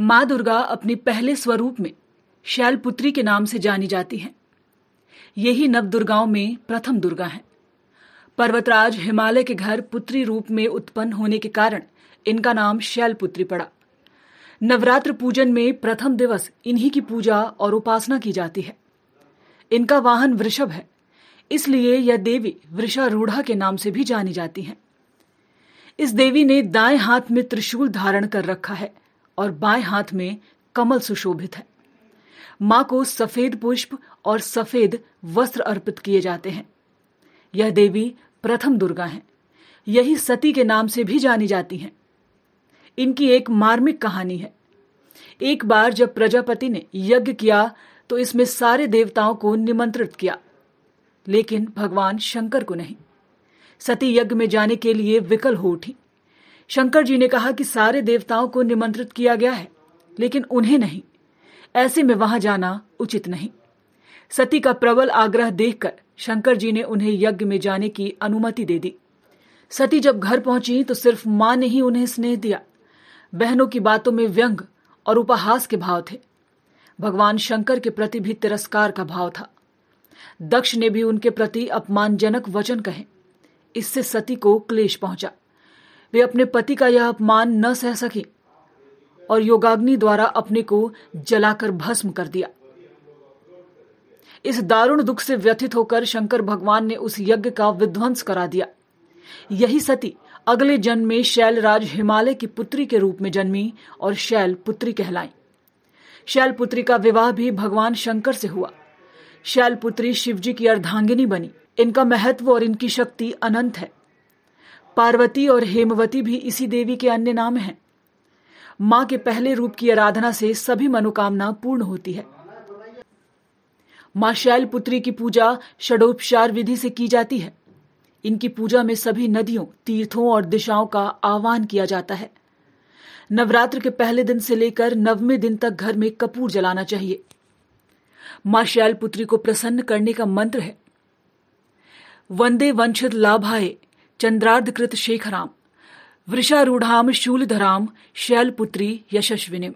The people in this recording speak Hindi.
माँ दुर्गा अपने पहले स्वरूप में शैलपुत्री के नाम से जानी जाती हैं यही नव दुर्गाओं में प्रथम दुर्गा हैं पर्वतराज हिमालय के घर पुत्री रूप में उत्पन्न होने के कारण इनका नाम शैलपुत्री पड़ा नवरात्र पूजन में प्रथम दिवस इन्हीं की पूजा और उपासना की जाती है इनका वाहन वृषभ है इसलिए यह देवी वृषारूढ़ा के नाम से भी जानी जाती हैं इस देवी ने दाएं हाथ में त्रिशूल धारण कर रखा है और बाएं हाथ में कमल सुशोभित है मां को सफेद पुष्प और सफेद वस्त्र अर्पित किए जाते हैं यह देवी प्रथम दुर्गा हैं यही सती के नाम से भी जानी जाती हैं इनकी एक मार्मिक कहानी है एक बार जब प्रजापति ने यज्ञ किया तो इसमें सारे देवताओं को निमंत्रित किया लेकिन भगवान शंकर को नहीं सती यज्ञ में जाने के लिए विकल हो उठी शंकर जी ने कहा कि सारे देवताओं को निमंत्रित किया गया है लेकिन उन्हें नहीं ऐसे में वहां जाना उचित नहीं सती का प्रबल आग्रह देखकर शंकर जी ने उन्हें यज्ञ में जाने की अनुमति दे दी सती जब घर पहुंची तो सिर्फ मां ने ही उन्हें स्नेह दिया बहनों की बातों में व्यंग और उपहास के भाव थे भगवान शंकर के प्रति भी तिरस्कार का भाव था दक्ष ने भी उनके प्रति अपमानजनक वचन कहे इससे सती को क्लेश पहुंचा वे अपने पति का यह अपमान न सह सकी और योगाग्नि द्वारा अपने को जलाकर भस्म कर दिया इस दारुण दुख से व्यथित होकर शंकर भगवान ने उस यज्ञ का विध्वंस करा दिया यही सती अगले जन्म में शैलराज हिमालय की पुत्री के रूप में जन्मी और शैल पुत्री कहलाई शैल पुत्री का विवाह भी भगवान शंकर से हुआ शैल पुत्री शिवजी की अर्धांगिनी बनी इनका महत्व और इनकी शक्ति अनंत है पार्वती और हेमवती भी इसी देवी के अन्य नाम हैं मां के पहले रूप की आराधना से सभी मनोकामना पूर्ण होती है शैल पुत्री की पूजा षडोपचार विधि से की जाती है इनकी पूजा में सभी नदियों तीर्थों और दिशाओं का आह्वान किया जाता है नवरात्र के पहले दिन से लेकर नवमे दिन तक घर में कपूर जलाना चाहिए शैल पुत्री को प्रसन्न करने का मंत्र है वंदे वंशित लाभाए चंद्रार्धकृत शेखराम वृषारूढ़ाम शूलधराम शैलपुत्री यशस्विनी